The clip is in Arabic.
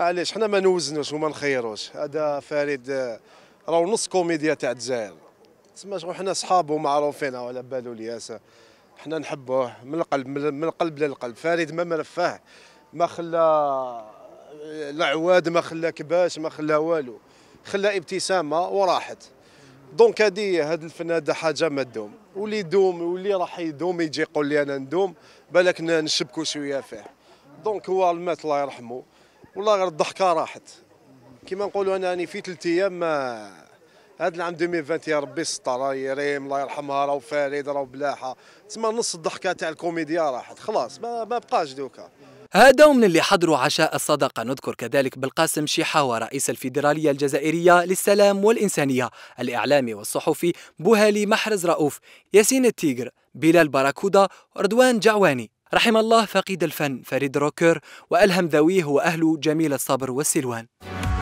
علاش حنا ما نوزنوش وما نخيروش هذا فريد راهو نص كوميديا تاع الجزائر تسمى حنا صحابو معروفين على بالو الياسه حنا نحبوه من القلب من القلب للقلب فريد ما مرفاه ما خلى العواد ما خلى كباش ما خلى والو خلى ابتسامه وراحت دونك هادي هاد الفن هذا حاجه ما تدوم واللي يدوم واللي راح يدوم يجي يقول لي انا ندوم بالك نشبكوا شويه فيه دونك هو المات الله يرحمه والله غير الضحكه راحت كيما نقولوا انا راني في ثلاث ايام ما آه، هذا العام 2020 ربي ستر راهي ريم الله يرحمها راهو فريد راهو بلاحه تسمى نص الضحكه تاع الكوميديا راحت خلاص ما, ما بقاش دوكا هذا من اللي حضروا عشاء الصدقة نذكر كذلك بالقاسم شيحاوة رئيس الفيدرالية الجزائرية للسلام والإنسانية الإعلامي والصحفي بوهالي محرز رؤوف ياسين التيجر بلال باراكودا رضوان جعواني رحم الله فقيد الفن فريد روكر وألهم ذويه وأهل جميل الصبر والسلوان